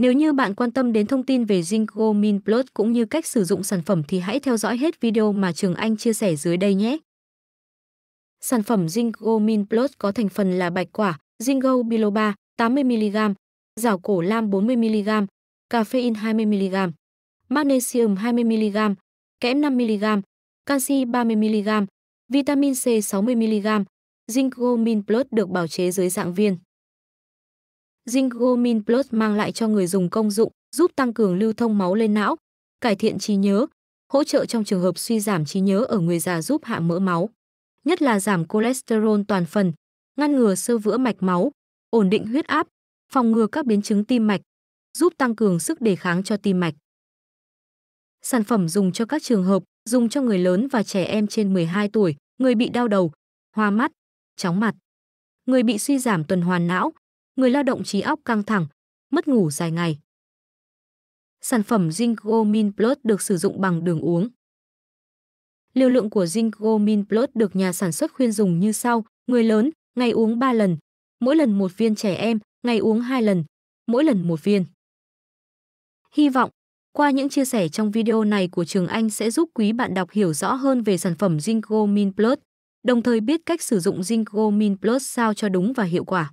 Nếu như bạn quan tâm đến thông tin về Zingo Min Plus cũng như cách sử dụng sản phẩm thì hãy theo dõi hết video mà Trường Anh chia sẻ dưới đây nhé. Sản phẩm Zingo Min Plus có thành phần là bạch quả, Zingo biloba 80mg, rào cổ lam 40mg, caffeine 20mg, magnesium 20mg, kẽm 5mg, canxi 30mg, vitamin C 60mg. Zinco Min Plus được bào chế dưới dạng viên. Zingomin Plus mang lại cho người dùng công dụng giúp tăng cường lưu thông máu lên não, cải thiện trí nhớ, hỗ trợ trong trường hợp suy giảm trí nhớ ở người già giúp hạ mỡ máu, nhất là giảm cholesterol toàn phần, ngăn ngừa sơ vữa mạch máu, ổn định huyết áp, phòng ngừa các biến chứng tim mạch, giúp tăng cường sức đề kháng cho tim mạch. Sản phẩm dùng cho các trường hợp, dùng cho người lớn và trẻ em trên 12 tuổi, người bị đau đầu, hoa mắt, chóng mặt, người bị suy giảm tuần hoàn não, người lao động trí óc căng thẳng, mất ngủ dài ngày. Sản phẩm Zinc Plus được sử dụng bằng đường uống. Liều lượng của Zinc Plus được nhà sản xuất khuyên dùng như sau: người lớn ngày uống 3 lần, mỗi lần một viên trẻ em ngày uống 2 lần, mỗi lần một viên. Hy vọng qua những chia sẻ trong video này của Trường Anh sẽ giúp quý bạn đọc hiểu rõ hơn về sản phẩm Zinc Plus, đồng thời biết cách sử dụng Zinc Plus sao cho đúng và hiệu quả.